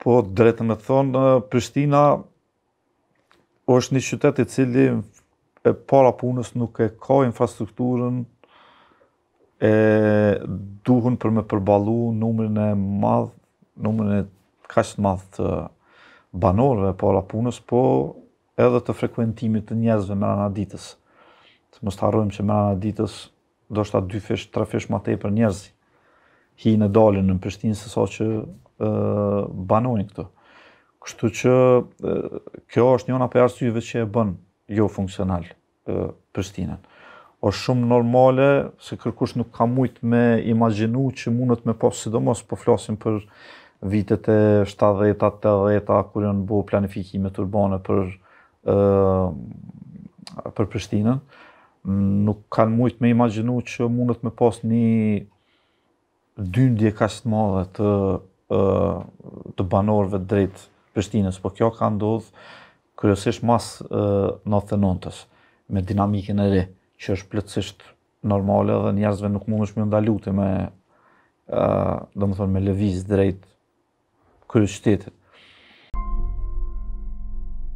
Po, drejtë me thonë, Prishtina është një qytet i cili e para punës nuk e ka infrastrukturën e duhun për me përbalu numrin e madh, numrin e kaq të madh të banorëve para punës, po edhe të frekuentimit të njerëzve me rana ditës. Të mos harrojmë që me rana ditës do shta dy fish, tre ma më tepër njerëz hi në dalin në Prishtinë se sa që banojnë këto. Kështu që kjo është njëna për arsyve që e bën jo funksional Prishtinën. është shumë normale, se kërkush nuk ka mujt me imaginu që mundët me pas, po, sidomos po flasim për vitet e 70-80-a, kur janë bo planifikime urbane për, ë për Prishtinën, nuk kanë mujt me imaginu që mundët me pas një dyndje ka të madhe të të banorëve drejt Prishtinës, po kjo ka ndodh kryesisht mas uh, 99 ës me dinamikën e re që është plotësisht normale dhe njerëzve nuk mundesh më ndalute me ë, uh, domethënë me lëviz drejt kryeshtetit.